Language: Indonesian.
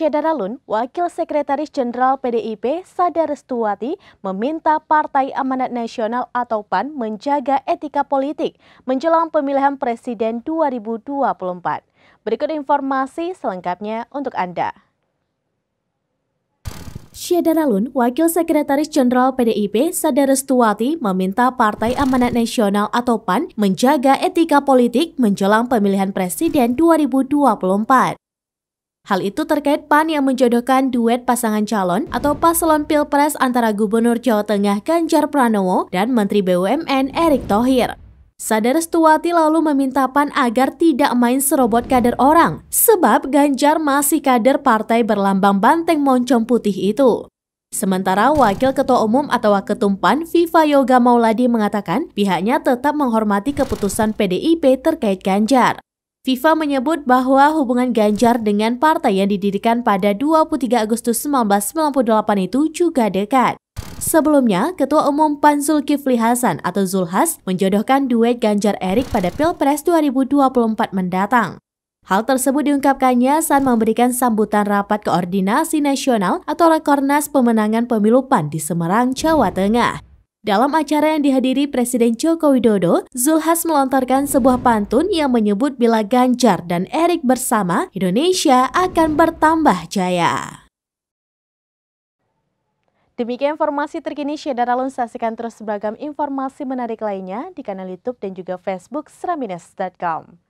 Syedaralun, Wakil Sekretaris Jenderal PDIP Sada Restuati meminta Partai Amanat Nasional atau PAN menjaga etika politik menjelang pemilihan Presiden 2024. Berikut informasi selengkapnya untuk Anda. Syedaralun, Wakil Sekretaris Jenderal PDIP Restuati meminta Partai Amanat Nasional atau PAN menjaga etika politik menjelang pemilihan Presiden 2024. Hal itu terkait PAN yang menjodohkan duet pasangan calon atau paslon pilpres antara Gubernur Jawa Tengah Ganjar Pranowo dan Menteri BUMN Erick Thohir. Sadar Setuati lalu meminta PAN agar tidak main serobot kader orang, sebab Ganjar masih kader partai berlambang banteng moncong putih itu. Sementara Wakil Ketua Umum atau Waketum PAN Viva Yoga Mauladi mengatakan pihaknya tetap menghormati keputusan PDIP terkait Ganjar. FIFA menyebut bahwa hubungan Ganjar dengan partai yang didirikan pada 23 Agustus 1998 itu juga dekat. Sebelumnya, Ketua Umum PAN Zulkifli Hasan atau Zulhas menjodohkan duet Ganjar Erik pada Pilpres 2024 mendatang. Hal tersebut diungkapkannya saat memberikan sambutan rapat koordinasi nasional atau Rakornas Pemenangan Pemilu PAN di Semarang, Jawa Tengah. Dalam acara yang dihadiri Presiden Joko Widodo, Zulhas melontarkan sebuah pantun yang menyebut bila Ganjar dan Erik bersama, Indonesia akan bertambah jaya. Demikian informasi terkini Syedar Alun saksikan terus beragam informasi menarik lainnya di kanal YouTube dan juga Facebook Sraminest.com.